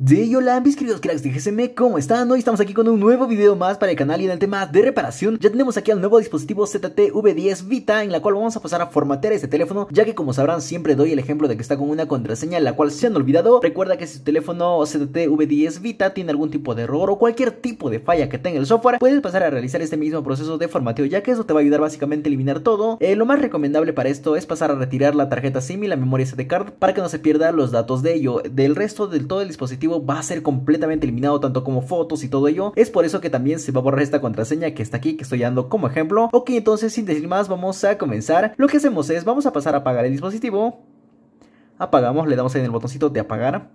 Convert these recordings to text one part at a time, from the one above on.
De hola mis queridos cracks de ¿cómo están? Hoy estamos aquí con un nuevo video más para el canal y en el tema de reparación ya tenemos aquí al nuevo dispositivo ZT V10 Vita en la cual vamos a pasar a formatear este teléfono ya que como sabrán siempre doy el ejemplo de que está con una contraseña la cual se han olvidado recuerda que si tu teléfono ZT 10 Vita tiene algún tipo de error o cualquier tipo de falla que tenga el software puedes pasar a realizar este mismo proceso de formateo ya que eso te va a ayudar básicamente a eliminar todo eh, lo más recomendable para esto es pasar a retirar la tarjeta SIM y la memoria SD card para que no se pierda los datos de ello del resto del todo el dispositivo va a ser completamente eliminado tanto como fotos y todo ello. Es por eso que también se va a borrar esta contraseña que está aquí que estoy dando como ejemplo. Ok, entonces sin decir más vamos a comenzar. Lo que hacemos es vamos a pasar a apagar el dispositivo. Apagamos, le damos ahí en el botoncito de apagar.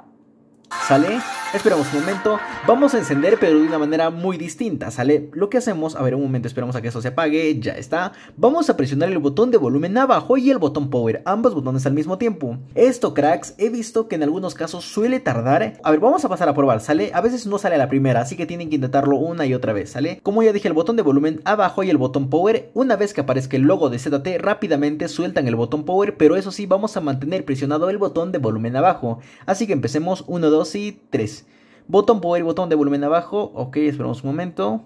¿Sale? Esperamos un momento. Vamos a encender, pero de una manera muy distinta, ¿sale? Lo que hacemos, a ver, un momento, esperamos a que eso se apague, ya está. Vamos a presionar el botón de volumen abajo y el botón power, ambos botones al mismo tiempo. Esto, cracks, he visto que en algunos casos suele tardar. A ver, vamos a pasar a probar, ¿sale? A veces no sale a la primera, así que tienen que intentarlo una y otra vez, ¿sale? Como ya dije, el botón de volumen abajo y el botón power, una vez que aparezca el logo de ZT, rápidamente sueltan el botón power, pero eso sí, vamos a mantener presionado el botón de volumen abajo. Así que empecemos 1, 2 y 3. Botón power y botón de volumen abajo. Ok, esperamos un momento.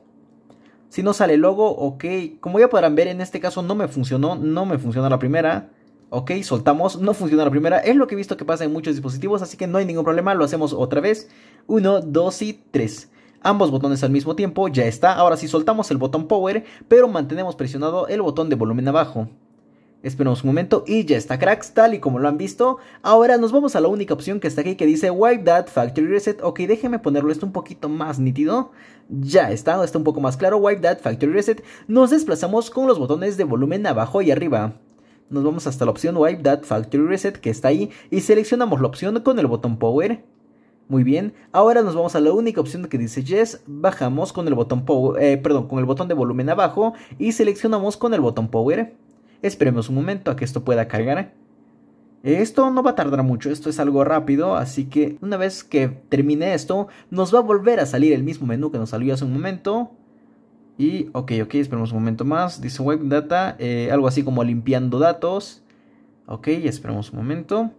Si no sale logo, ok. Como ya podrán ver, en este caso no me funcionó. No me funcionó la primera. Ok, soltamos. No funcionó la primera. Es lo que he visto que pasa en muchos dispositivos, así que no hay ningún problema. Lo hacemos otra vez. 1, 2 y 3 ambos botones al mismo tiempo, ya está. Ahora sí soltamos el botón power, pero mantenemos presionado el botón de volumen abajo. Esperamos un momento y ya está cracks, tal y como lo han visto. Ahora nos vamos a la única opción que está aquí que dice Wipe That Factory Reset. Ok, déjeme ponerlo esto un poquito más nítido. Ya está, está un poco más claro. Wipe That Factory Reset. Nos desplazamos con los botones de volumen abajo y arriba. Nos vamos hasta la opción Wipe That Factory Reset que está ahí y seleccionamos la opción con el botón Power. Muy bien, ahora nos vamos a la única opción que dice Yes, bajamos con el botón power, eh, perdón, con el botón de volumen abajo y seleccionamos con el botón Power. Esperemos un momento a que esto pueda cargar. Esto no va a tardar mucho, esto es algo rápido, así que una vez que termine esto, nos va a volver a salir el mismo menú que nos salió hace un momento. Y, ok, ok, esperemos un momento más. Dice web data, eh, algo así como limpiando datos. Ok, esperemos un momento.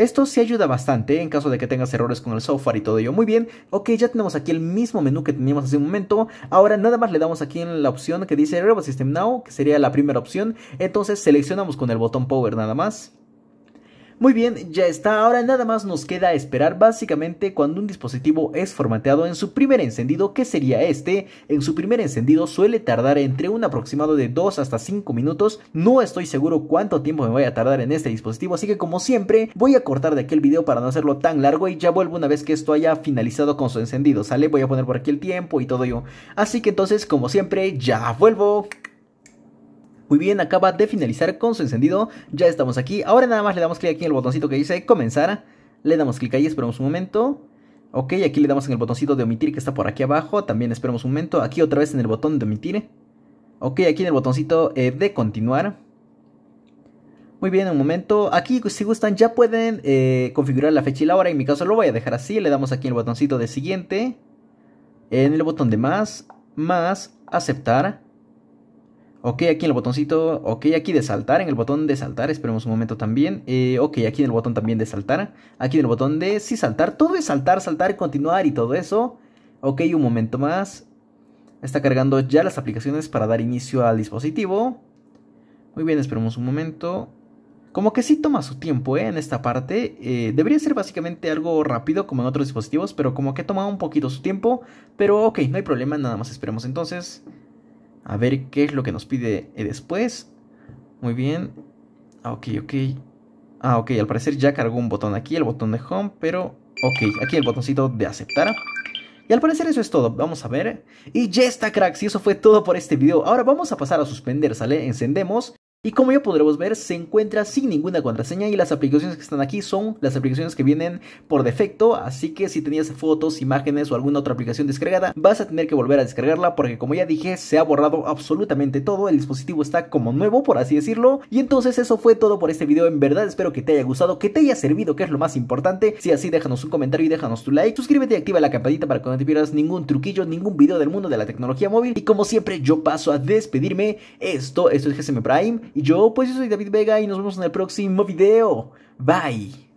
Esto sí ayuda bastante en caso de que tengas errores con el software y todo ello. Muy bien, ok, ya tenemos aquí el mismo menú que teníamos hace un momento. Ahora nada más le damos aquí en la opción que dice Reboot System Now, que sería la primera opción. Entonces seleccionamos con el botón Power nada más. Muy bien, ya está, ahora nada más nos queda esperar básicamente cuando un dispositivo es formateado en su primer encendido, que sería este, en su primer encendido suele tardar entre un aproximado de 2 hasta 5 minutos, no estoy seguro cuánto tiempo me voy a tardar en este dispositivo, así que como siempre voy a cortar de aquel el video para no hacerlo tan largo y ya vuelvo una vez que esto haya finalizado con su encendido, ¿sale? Voy a poner por aquí el tiempo y todo ello, así que entonces como siempre ya vuelvo. Muy bien, acaba de finalizar con su encendido, ya estamos aquí. Ahora nada más le damos clic aquí en el botoncito que dice comenzar. Le damos clic ahí, esperamos un momento. Ok, aquí le damos en el botoncito de omitir que está por aquí abajo. También esperamos un momento. Aquí otra vez en el botón de omitir. Ok, aquí en el botoncito eh, de continuar. Muy bien, un momento. Aquí pues, si gustan ya pueden eh, configurar la fecha y la hora. En mi caso lo voy a dejar así. Le damos aquí en el botoncito de siguiente. En el botón de más. Más. Aceptar. Ok, aquí en el botoncito, ok, aquí de saltar, en el botón de saltar, esperemos un momento también. Eh, ok, aquí en el botón también de saltar, aquí en el botón de sí saltar, todo es saltar, saltar, continuar y todo eso. Ok, un momento más. Está cargando ya las aplicaciones para dar inicio al dispositivo. Muy bien, esperemos un momento. Como que sí toma su tiempo eh, en esta parte. Eh, debería ser básicamente algo rápido como en otros dispositivos, pero como que toma un poquito su tiempo. Pero ok, no hay problema, nada más esperemos entonces. A ver qué es lo que nos pide eh, después. Muy bien. ah Ok, ok. Ah, ok, al parecer ya cargó un botón aquí, el botón de home, pero... Ok, aquí el botoncito de aceptar. Y al parecer eso es todo, vamos a ver. Y ya está cracks, y eso fue todo por este video. Ahora vamos a pasar a suspender, ¿sale? Encendemos y como ya podremos ver, se encuentra sin ninguna contraseña y las aplicaciones que están aquí son las aplicaciones que vienen por defecto, así que si tenías fotos, imágenes o alguna otra aplicación descargada, vas a tener que volver a descargarla porque como ya dije, se ha borrado absolutamente todo, el dispositivo está como nuevo por así decirlo. Y entonces eso fue todo por este video, en verdad espero que te haya gustado, que te haya servido, que es lo más importante. Si así, déjanos un comentario y déjanos tu like, suscríbete y activa la campanita para que no te pierdas ningún truquillo, ningún video del mundo de la tecnología móvil. Y como siempre, yo paso a despedirme. Esto, esto es GSM Prime y yo, pues yo soy David Vega y nos vemos en el próximo video. Bye.